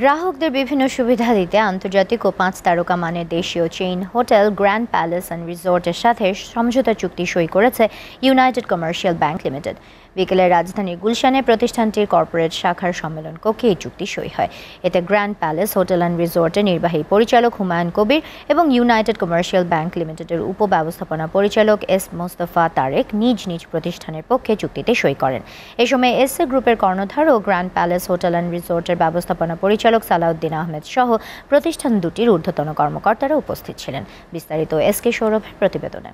গ্রাহকদের বিভিন্ন সুবিধা দিতে আন্তর্জাতিক ও পাঁচ তারকা মানের দেশীয় chain hotel grand palace and রিসোর্টের সাথে সমঝোতা চুক্তি সই করেছে ইউনাইটেড কমার্শিয়াল ব্যাংক লিমিটেড বিকেলে রাজধানীর গুলশানে প্রতিষ্ঠানটির কর্পোরেট শাখার সম্মেলন কক্ষে এই চুক্তি সই হয় এতে গ্র্যান্ড প্যালেস হোটেল অ্যান্ড রিসোর্টের নির্বাহী পরিচালক হুমায়ুন কবির এবং ইউনাইটেড কমার্শিয়াল ব্যাংক লিমিটেডের উপব্যবস্থাপনা পরিচালক এস মোস্তফা তারেক নিজ নিজ প্রতিষ্ঠানের পক্ষে চুক্তিতে সই করেন এ সময় এসএ গ্রুপের কর্ণধার ও গ্র্যান্ড প্যালেস হোটেল অ্যান্ড রিসোর্টের ব্যবস্থাপনা পরিচালক সালাউদ্দিন আহমেদ সহ প্রতিষ্ঠান দুটির ঊর্ধ্বতন কর্মকর্তারা উপস্থিত ছিলেন বিস্তারিত এস কে সৌরভের প্রতিবেদনে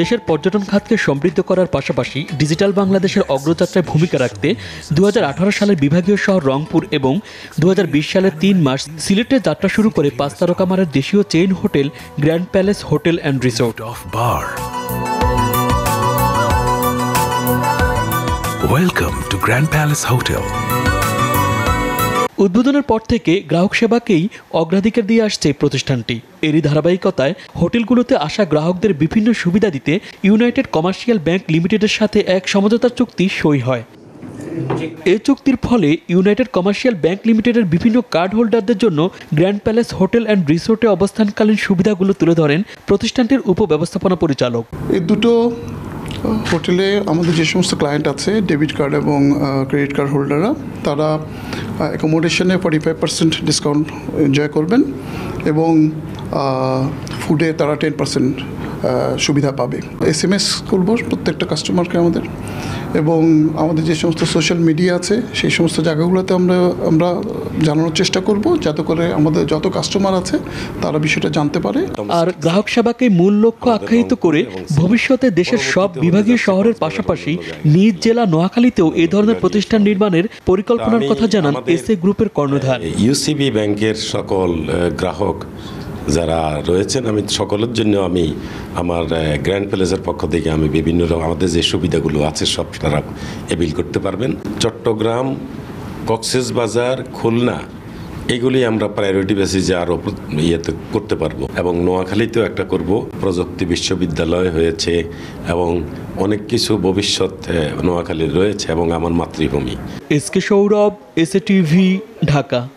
দেশের পর্যটন খাতকে সমৃদ্ধ করার পাশাপাশি ডিজিটাল বাংলাদেশের অগ্রযাত্রায় ভূমিকা রাখতে দু সালের বিভাগীয় শহর রংপুর এবং দু সালের তিন মাস সিলেটে যাত্রা শুরু করে পাঁচ তারকামারের দেশীয় chain hotel grand palace hotel and resort of বার welcome to grand palace hotel উদ্বোধনের পর থেকে গ্রাহক সেবাকেই অগ্রাধিকার দিয়ে আসছে প্রতিষ্ঠানটি এরই ধারাবাহিকতায় হোটেলগুলোতে আসা গ্রাহকদের বিভিন্ন সুবিধা দিতে ইউনাইটেড কমার্শিয়াল ব্যাংক লিমিটেডের সাথে এক সমঝোতার চুক্তি সই হয় এ চুক্তির ফলে ইউনাইটেড কমার্শিয়াল ব্যাংক লিমিটেডের বিভিন্ন কার্ড হোল্ডারদের জন্য গ্র্যান্ড প্যালেস হোটেল অ্যান্ড রিসোর্টে অবস্থানকালীন সুবিধাগুলো তুলে ধরেন প্রতিষ্ঠানটির উপব্যবস্থাপনা পরিচালক এই দুটো হোটেলে আমাদের যে সমস্ত ক্লায়েন্ট আছে ডেবিট কার্ড এবং ক্রেডিট কার্ড হোল্ডাররা তারা অ্যাকোমোডেশনে forty five percent discount enjoy করবেন এবং ফুডে তারা টেন পার্সেন্ট সুবিধা পাবে এস এম এস করবো প্রত্যেকটা কাস্টমারকে আমাদের এবং আমাদের যে সমস্ত সোশ্যাল মিডিয়া আছে সেই সমস্ত জায়গাগুলোতে আমরা আমরা জানানোর চেষ্টা করব যাতে করে আমাদের যত কাস্টমার আছে তারা বিষয়টা জানতে পারে আর গ্রাহক সেবাকে মূল লক্ষ্য আখ্যায়িত করে ভবিষ্যতে দেশের সব বিভাগীয় শহরের পাশাপাশি নিজ জেলা নোয়াখালীতেও এ ধরনের প্রতিষ্ঠান নির্মাণের পরিকল্পনার কথা জানান এস এ গ্রুপের কর্ণধার ইউসিবি ব্যাংকের সকল গ্রাহক যারা রয়েছেন আমি সকলের জন্য আমি আমার গ্র্যান্ড প্যালেসের পক্ষ থেকে আমি বিভিন্ন আমাদের যে সুবিধাগুলো আছে সব তারা এবিল করতে পারবেন চট্টগ্রাম কক্সেস বাজার খুলনা এগুলি আমরা প্রায়োরিটি বেসিসে আরও ইয়েতে করতে পারবো এবং নোয়াখালীতেও একটা করব প্রযুক্তি বিশ্ববিদ্যালয় হয়েছে এবং অনেক কিছু ভবিষ্যৎ নোয়াখালীর রয়েছে এবং আমার মাতৃভূমি S K Sourav S TV Dhaka